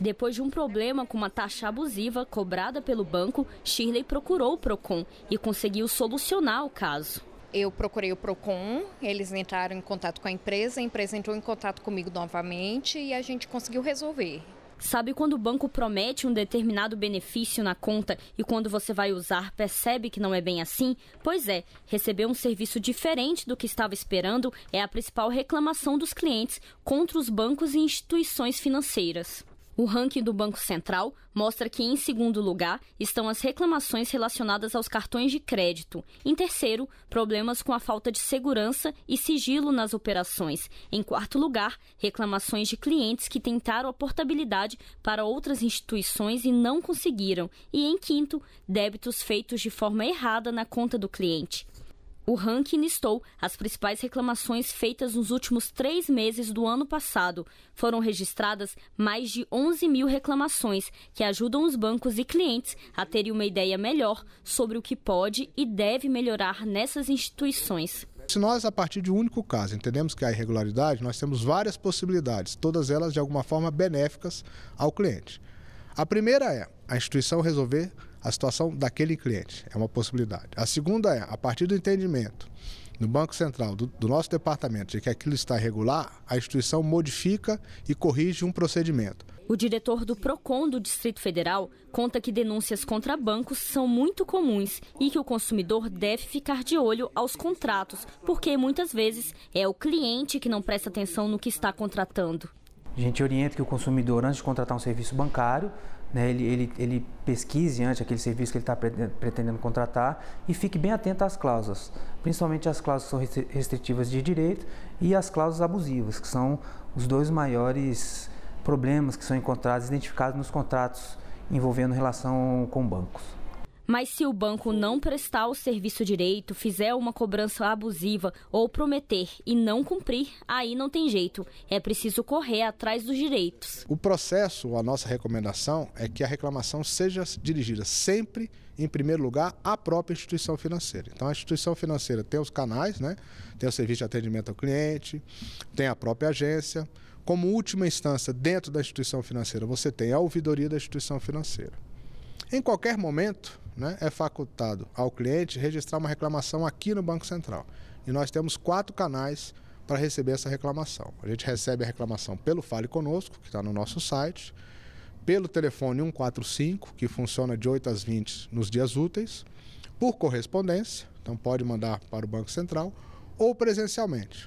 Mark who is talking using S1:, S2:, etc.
S1: Depois de um problema com uma taxa abusiva cobrada pelo banco, Shirley procurou o Procon e conseguiu solucionar o caso. Eu procurei o Procon, eles entraram em contato com a empresa, a empresa entrou em contato comigo novamente e a gente conseguiu resolver. Sabe quando o banco promete um determinado benefício na conta e quando você vai usar percebe que não é bem assim? Pois é, receber um serviço diferente do que estava esperando é a principal reclamação dos clientes contra os bancos e instituições financeiras. O ranking do Banco Central mostra que, em segundo lugar, estão as reclamações relacionadas aos cartões de crédito. Em terceiro, problemas com a falta de segurança e sigilo nas operações. Em quarto lugar, reclamações de clientes que tentaram a portabilidade para outras instituições e não conseguiram. E, em quinto, débitos feitos de forma errada na conta do cliente. O ranking listou as principais reclamações feitas nos últimos três meses do ano passado. Foram registradas mais de 11 mil reclamações, que ajudam os bancos e clientes a terem uma ideia melhor sobre o que pode e deve melhorar nessas instituições.
S2: Se nós, a partir de um único caso, entendemos que há irregularidade, nós temos várias possibilidades, todas elas de alguma forma benéficas ao cliente. A primeira é a instituição resolver a situação daquele cliente. É uma possibilidade. A segunda é, a partir do entendimento no Banco Central, do, do, nosso departamento, de que aquilo está regular, a instituição modifica e corrige um procedimento.
S1: O diretor do PROCON do Distrito Federal conta que denúncias contra bancos são muito comuns e que o consumidor deve ficar de olho aos contratos, porque muitas vezes é o cliente que não presta atenção no que está contratando.
S3: A gente orienta que o consumidor, antes de contratar um serviço bancário, né, ele, ele, ele, pesquise antes aquele serviço que ele está pretendendo contratar e fique bem atento às cláusulas, principalmente as cláusulas que são restritivas de direito e as cláusulas abusivas, que são os dois maiores problemas que são encontrados, identificados nos contratos envolvendo relação com bancos.
S1: Mas se o banco não prestar o serviço direito, fizer uma cobrança abusiva ou prometer e não cumprir, aí não tem jeito. É preciso correr atrás dos direitos.
S2: O processo, a nossa recomendação é que a reclamação seja dirigida sempre em primeiro lugar à própria instituição financeira. Então a instituição financeira tem os canais, né? Tem o serviço de atendimento ao cliente, tem a própria agência. Como última instância, dentro da instituição financeira, você tem a ouvidoria da instituição financeira. Em qualquer momento, né, é facultado ao cliente registrar uma reclamação aqui no Banco Central. E nós temos quatro canais para receber essa reclamação. A gente recebe a reclamação pelo Fale Conosco, que está no nosso site, pelo telefone 145, que funciona de 8 às 20 nos dias úteis, por correspondência, então pode mandar para o Banco Central, ou presencialmente.